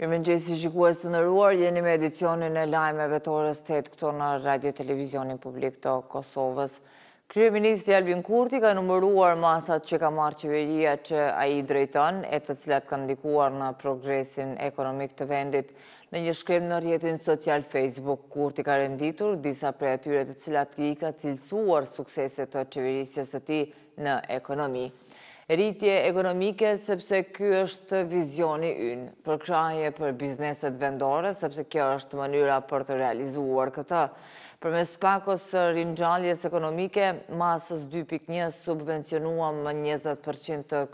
Mirë më gjësi shikues të nëruar, jeni me edicionin e lajme vetorës të të këto në Radio Televizionin Publik të Kosovës. Krye Ministri Albin Kurti ka numëruar masat që ka marë qeveria që a i drejton, e të cilat ka ndikuar në progresin ekonomik të vendit në një shkrim në rjetin social Facebook. Kurti ka renditur disa prej atyre të cilat i ka cilësuar sukseset të qeverisjes të ti në ekonomi rritje ekonomike, sepse kjo është vizioni ynë, për kraje për bizneset vendore, sepse kjo është mënyra për të realizuar këta. Për me spakos rinjalljes ekonomike, masës 2.1 subvencionuam 20% të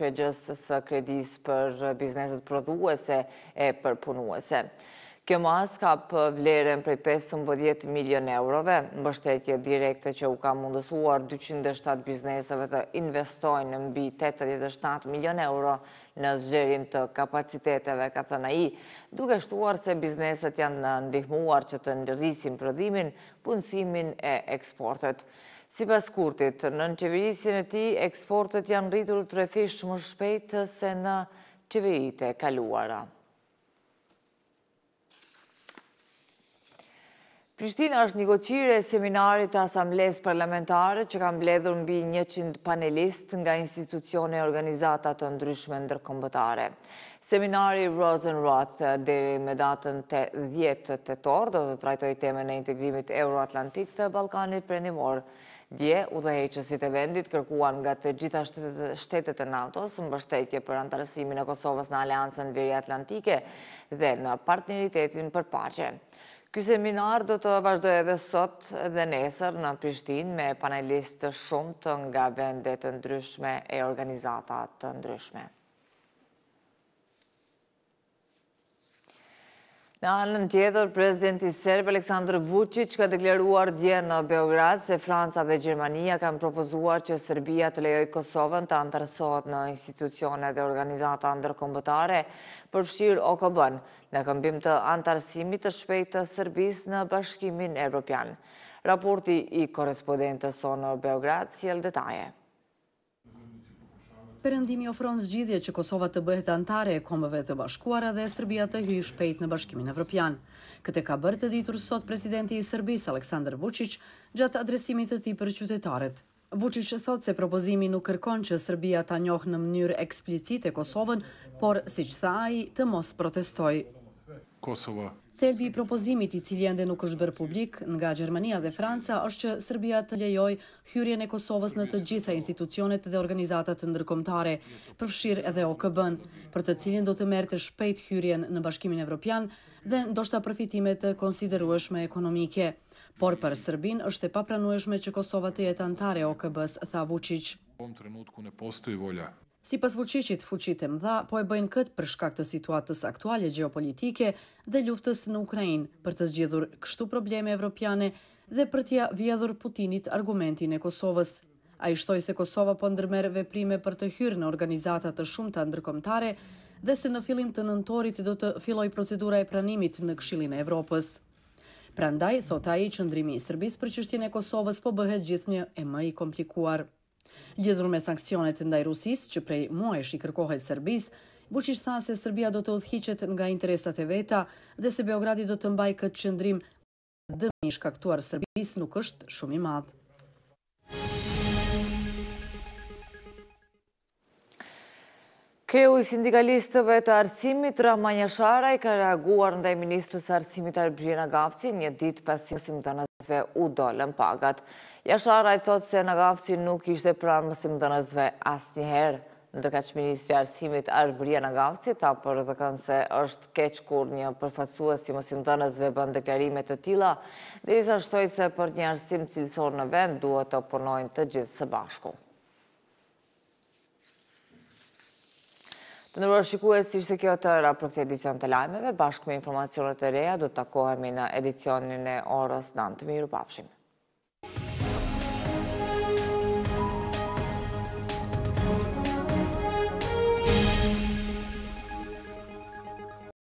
kregjës së kredis për bizneset prodhuese e përpunuese. Kjo mas ka për vlerën prej 15 milion eurove, më bështetje direkte që u ka mundësuar 207 bizneseve të investojnë në mbi 87 milion euro në zgjerim të kapaciteteve ka të naji, duke shtuar se bizneset janë në ndihmuar që të ndërrisin prodhimin, punësimin e eksportet. Si pas kurtit, në në qeverisin e ti, eksportet janë rritur të refisht më shpejtë se në qeverit e kaluara. Prishtina është një e seminarit të asamblesë parlamentare që kam bledhur mbi 100 panelist nga institucione e organizatat të ndryshme ndërkombëtare. Seminari Rosenroth dhe me datën të djetë të torë do të trajtoj teme në integrimit Euro-Atlantik të Balkanit për një morë. Dje, u dhe heqësit e vendit kërkuan nga të gjitha shtetet e NATO-së në bështetje për antarësimin e Kosovës në Aleancën Viri Atlantike dhe në partneritetin për pache. Ky seminar do të vazhdoj edhe sot dhe nesër në Prishtin me panelistë shumë të nga vendet të ndryshme e organizatat të ndryshme. Në anën tjetër, prezidenti Serb Aleksandr Vucic ka dekleruar dje në Beograd se Franca dhe Gjermania kanë propozuar që Serbia të lejoj Kosovën të antarësot në institucione dhe organizata ndërkombëtare përfshirë këbën në këmbim të antarësimit të shpejt të Serbis në bashkimin Evropian. Raporti i korespondentës o në Beograd si el detaje. Perëndimi ofron zgjidhje që Kosova të bëhet antare e Kombeve të Bashkuara dhe Serbia të hyjë shpejt në Bashkimin Evropian. Këtë ka bërë të ditur sot presidenti i Serbisë Aleksandar Vučić gjatë adresimit të tij për qytetarët. Vučić thotë se propozimi nuk kërkon që Serbia ta njohë në mënyrë eksplicite Kosovën, por siç tha ai, të mos protestojë. Kosova. Thelbi i propozimit i cili ende nuk është bërë publik nga Gjermania dhe Franca është që Serbia të lejoj hyrjen e Kosovës në të gjitha institucionet dhe të ndërkombëtare, përfshir edhe OKB-n, për të cilin do të merrte shpejt hyrjen në Bashkimin Evropian dhe ndoshta përfitime të konsiderueshme ekonomike. Por për Serbin është e papranueshme që Kosova të jetë antare e OKB-s, tha Vučić. Në momentin ku ne postoj volja Si pas vëqeqit fuqit e mdha, po e bëjnë këtë për shkak të situatës aktuale geopolitike dhe luftës në Ukrajin për të zgjidhur kështu probleme evropiane dhe për tja vjedhur Putinit argumentin e Kosovës. A i shtoj se Kosova po ndërmerë veprime për të hyrë në organizatat të shumë të ndërkomtare dhe se në filim të nëntorit do të filoj procedura e pranimit në kshilin e Evropës. Prandaj, thota i qëndrimi i Sërbis për qështjene Kosovës po bëhet gjithë një e më i komplikuar. Lidhur me sankcionet ndaj Rusis, që prej muajsh i kërkohet Serbis, Buqish tha se Serbia do të odhqiqet nga interesat e veta dhe se Beogradi do të mbaj këtë qëndrim dëmish kaktuar Serbis nuk është shumë i madhë. Kreu i sindikalistëve të arsimit, Raman Jasharaj, ka reaguar ndaj Ministrës Arsimit Arbrina Gafci një dit pasimësim të nëzve u dollën pagat. Jasharaj thot se në Gafci nuk ishte pranë mësim të nëzve asë njëherë. Ndërka që Ministrë Arsimit Arbrina Gafci ta për dhe kanë se është keq kur një përfacua si mësim të nëzve bën deklarimet të tila, dhe i shtoj se për një arsim cilësor në vend duhet të përnojnë të gjithë së bashku. Të nërërë shikua e si shte kjo të raport e edicion të lajmeve, bashkë me informacionet e reja, do të takohemi në edicionin e orës në miru rupafshimi.